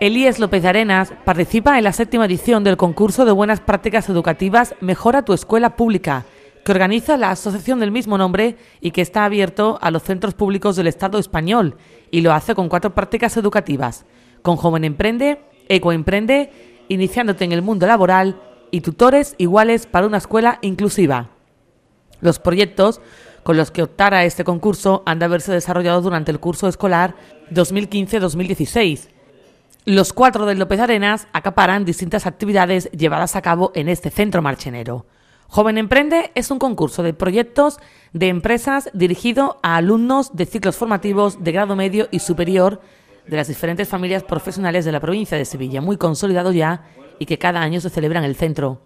Elías López Arenas participa en la séptima edición del concurso de buenas prácticas educativas Mejora tu escuela pública, que organiza la asociación del mismo nombre y que está abierto a los centros públicos del Estado español y lo hace con cuatro prácticas educativas, con Joven Emprende, Ecoemprende, Iniciándote en el Mundo Laboral y Tutores Iguales para una Escuela Inclusiva. Los proyectos con los que optara este concurso han de haberse desarrollado durante el curso escolar 2015-2016 los cuatro de López Arenas acaparan distintas actividades llevadas a cabo en este centro marchenero. Joven Emprende es un concurso de proyectos de empresas dirigido a alumnos de ciclos formativos de grado medio y superior de las diferentes familias profesionales de la provincia de Sevilla, muy consolidado ya y que cada año se celebra en el centro.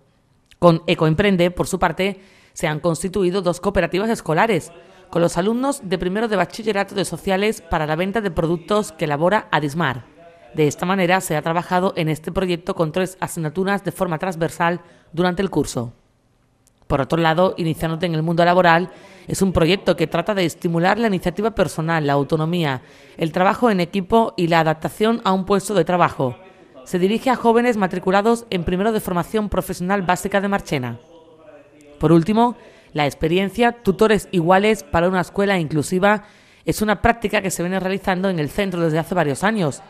Con Ecoemprende, por su parte, se han constituido dos cooperativas escolares con los alumnos de primero de bachillerato de sociales para la venta de productos que elabora Adismar. De esta manera se ha trabajado en este proyecto con tres asignaturas de forma transversal durante el curso. Por otro lado, Iniciándote en el Mundo Laboral es un proyecto que trata de estimular la iniciativa personal, la autonomía, el trabajo en equipo y la adaptación a un puesto de trabajo. Se dirige a jóvenes matriculados en primero de formación profesional básica de Marchena. Por último, la experiencia Tutores Iguales para una escuela inclusiva es una práctica que se viene realizando en el centro desde hace varios años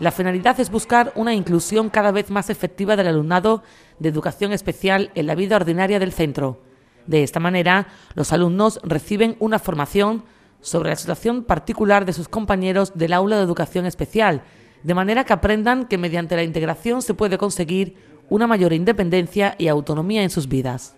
la finalidad es buscar una inclusión cada vez más efectiva del alumnado de educación especial en la vida ordinaria del centro. De esta manera, los alumnos reciben una formación sobre la situación particular de sus compañeros del aula de educación especial, de manera que aprendan que mediante la integración se puede conseguir una mayor independencia y autonomía en sus vidas.